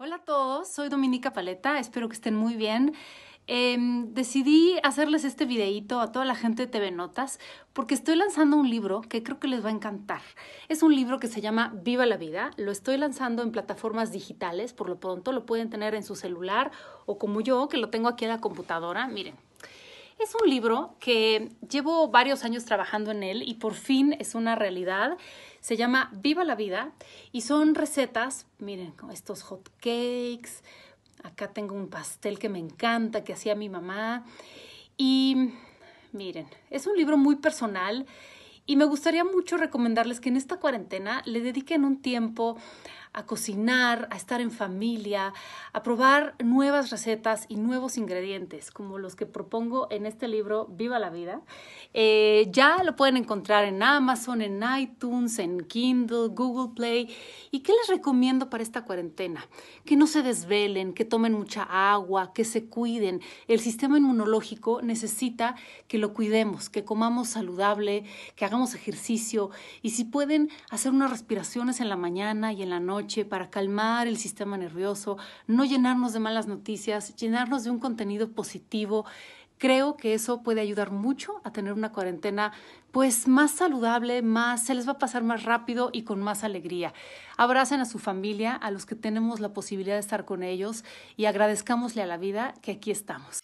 Hola a todos, soy Dominica Paleta, espero que estén muy bien. Em, decidí hacerles este videíto a toda la gente de TV Notas porque estoy lanzando un libro que creo que les va a encantar. Es un libro que se llama Viva la Vida, lo estoy lanzando en plataformas digitales, por lo pronto lo pueden tener en su celular o como yo que lo tengo aquí en la computadora, miren, es un libro que llevo varios años trabajando en él y por fin es una realidad. Se llama Viva la Vida y son recetas, miren, estos hot cakes. Acá tengo un pastel que me encanta, que hacía mi mamá. Y miren, es un libro muy personal y me gustaría mucho recomendarles que en esta cuarentena le dediquen un tiempo a cocinar, a estar en familia, a probar nuevas recetas y nuevos ingredientes, como los que propongo en este libro Viva la Vida. Eh, ya lo pueden encontrar en Amazon, en iTunes, en Kindle, Google Play. ¿Y qué les recomiendo para esta cuarentena? Que no se desvelen, que tomen mucha agua, que se cuiden. El sistema inmunológico necesita que lo cuidemos, que comamos saludable, que hagamos ejercicio y si pueden hacer unas respiraciones en la mañana y en la noche para calmar el sistema nervioso, no llenarnos de malas noticias, llenarnos de un contenido positivo. Creo que eso puede ayudar mucho a tener una cuarentena pues más saludable, más se les va a pasar más rápido y con más alegría. Abracen a su familia, a los que tenemos la posibilidad de estar con ellos y agradezcámosle a la vida que aquí estamos.